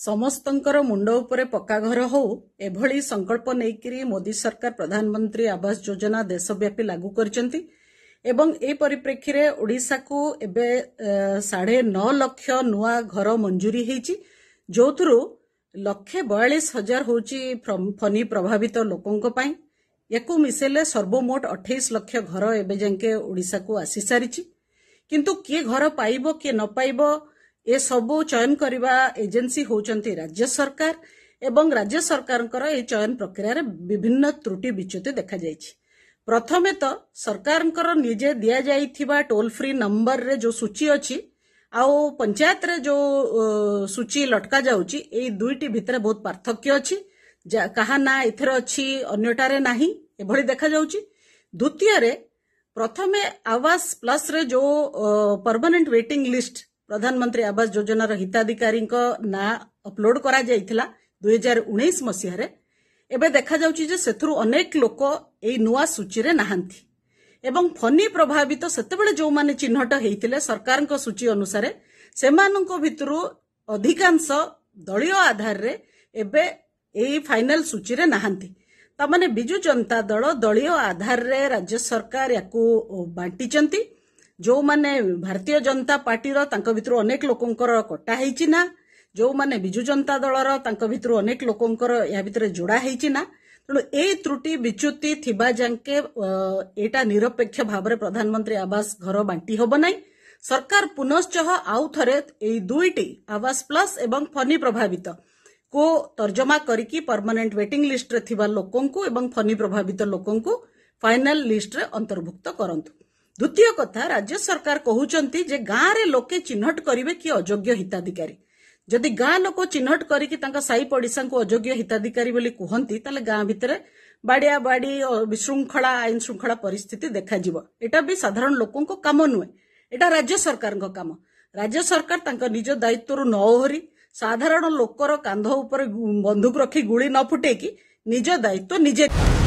ସମସ୍ତଙ୍କର ମୁଣ୍ଡ ଉପରେ ପକ୍କା ଘର ହେଉ ଏଭଳି ସଂକଳ୍ପ ନେଇକରି ମୋଦି ସରକାର ପ୍ରଧାନମନ୍ତ୍ରୀ ଆବାସ ଯୋଜନା ଦେଶବ୍ୟାପୀ ଲାଗୁ କରିଛନ୍ତି ଏବଂ ଏ ପରିପ୍ରେକ୍ଷୀରେ ଓଡ଼ିଶାକୁ ଏବେ ସାଢ଼େ ନଅ ଲକ୍ଷ ନୂଆ ଘର ମଞ୍ଜୁରୀ ହୋଇଛି ଯେଉଁଥିରୁ ଲକ୍ଷେ ବୟାଳିଶ ହଜାର ହେଉଛି ଫନି ପ୍ରଭାବିତ ଲୋକଙ୍କ ପାଇଁ ଏହାକୁ ମିଶାଇଲେ ସର୍ବମୋଟ ଅଠେଇଶ ଲକ୍ଷ ଘର ଏବେ ଯାଏଁକେ ଓଡ଼ିଶାକୁ ଆସିସାରିଛି କିନ୍ତୁ କିଏ ଘର ପାଇବ କିଏ ନ ପାଇବ ଏସବୁ ଚୟନ କରିବା ଏଜେନ୍ସି ହେଉଛନ୍ତି ରାଜ୍ୟ ସରକାର ଏବଂ ରାଜ୍ୟ ସରକାରଙ୍କର ଏହି ଚୟନ ପ୍ରକ୍ରିୟାରେ ବିଭିନ୍ନ ତ୍ରୁଟି ବିଚ୍ୟୁତି ଦେଖାଯାଇଛି ପ୍ରଥମେ ତ ସରକାରଙ୍କର ନିଜେ ଦିଆଯାଇଥିବା ଟୋଲ୍ ଫ୍ରି ନମ୍ବରରେ ଯେଉଁ ସୂଚୀ ଅଛି ଆଉ ପଞ୍ଚାୟତରେ ଯେଉଁ ସୂଚୀ ଲଟକା ଯାଉଛି ଏଇ ଦୁଇଟି ଭିତରେ ବହୁତ ପାର୍ଥକ୍ୟ ଅଛି କାହା ନା ଏଥିରେ ଅଛି ଅନ୍ୟଟାରେ ନାହିଁ ଏଭଳି ଦେଖାଯାଉଛି ଦ୍ୱିତୀୟରେ ପ୍ରଥମେ ଆବାସ ପ୍ଲସ୍ରେ ଯେଉଁ ପରମାନେଣ୍ଟ ୱେଟିଂ ଲିଷ୍ଟ ପ୍ରଧାନମନ୍ତ୍ରୀ ଆବାସ ଯୋଜନାର ହିତାଧିକାରୀଙ୍କ ନାଁ ଅପଲୋଡ କରାଯାଇଥିଲା ଦୁଇହଜାର ଉଣେଇଶ ମସିହାରେ ଏବେ ଦେଖାଯାଉଛି ଯେ ସେଥିରୁ ଅନେକ ଲୋକ ଏହି ନୂଆ ସୂଚୀରେ ନାହାନ୍ତି ଏବଂ ଫନି ପ୍ରଭାବିତ ସେତେବେଳେ ଯେଉଁମାନେ ଚିହ୍ନଟ ହୋଇଥିଲେ ସରକାରଙ୍କ ସୂଚୀ ଅନୁସାରେ ସେମାନଙ୍କ ଭିତରୁ ଅଧିକାଂଶ ଦଳୀୟ ଆଧାରରେ ଏବେ ଏହି ଫାଇନାଲ ସୂଚୀରେ ନାହାନ୍ତି ତାମାନେ ବିଜୁ ଜନତା ଦଳ ଦଳୀୟ ଆଧାରରେ ରାଜ୍ୟ ସରକାର ୟାକୁ ବାଣ୍ଟିଛନ୍ତି ଯେଉଁମାନେ ଭାରତୀୟ ଜନତା ପାର୍ଟିର ତାଙ୍କ ଭିତରୁ ଅନେକ ଲୋକଙ୍କର କଟା ହେଇଛି ନା ଯେଉଁମାନେ ବିଜୁ ଜନତା ଦଳର ତାଙ୍କ ଭିତରୁ ଅନେକ ଲୋକଙ୍କର ଏହା ଭିତରେ ଯୋଡ଼ା ହେଇଛି ନା ତେଣୁ ଏଇ ତ୍ରୁଟି ବିଚ୍ୟୁତି ଥିବା ଯାଙ୍କେ ଏଇଟା ନିରପେକ୍ଷ ଭାବରେ ପ୍ରଧାନମନ୍ତ୍ରୀ ଆବାସ ଘର ବାଣ୍ଟି ହେବ ନାହିଁ ସରକାର ପୁନଶ୍ଚ ଆଉ ଥରେ ଏଇ ଦୁଇଟି ଆବାସ ପ୍ଲସ୍ ଏବଂ ଫନି ପ୍ରଭାବିତ କୁ ତର୍ଜମା କରିକି ପରମାନେଣ୍ଟ ୱେଟିଂ ଲିଷ୍ଟରେ ଥିବା ଲୋକଙ୍କୁ ଏବଂ ଫନି ପ୍ରଭାବିତ ଲୋକଙ୍କୁ ଫାଇନାଲ ଲିଷ୍ଟରେ ଅନ୍ତର୍ଭୁକ୍ତ କରନ୍ତୁ ଦ୍ୱିତୀୟ କଥା ରାଜ୍ୟ ସରକାର କହୁଛନ୍ତି ଯେ ଗାଁରେ ଲୋକେ ଚିହ୍ନଟ କରିବେ କି ଅଯୋଗ୍ୟ ହିତାଧିକାରୀ ଯଦି ଗାଁ ଲୋକ ଚିହ୍ନଟ କରିକି ତାଙ୍କ ସାହି ପଡ଼ିଶାଙ୍କୁ ଅଯୋଗ୍ୟ ହିତାଧିକାରୀ ବୋଲି କୁହନ୍ତି ତାହେଲେ ଗାଁ ଭିତରେ ବାଡ଼ିଆ ବାଡ଼ି ବିଶୃଙ୍ଖଳା ଆଇନ ଶୃଙ୍ଖଳା ପରିସ୍ଥିତି ଦେଖାଯିବ ଏଇଟା ବି ସାଧାରଣ ଲୋକଙ୍କ କାମ ନୁହେଁ ଏଇଟା ରାଜ୍ୟ ସରକାରଙ୍କ କାମ ରାଜ୍ୟ ସରକାର ତାଙ୍କ ନିଜ ଦାୟିତ୍ୱରୁ ନ ଓହରି ସାଧାରଣ ଲୋକର କାନ୍ଧ ଉପରେ ବନ୍ଧୁକ ରଖି ଗୁଳି ନ ଫୁଟେଇକି ନିଜ ଦାୟିତ୍ୱ ନିଜେ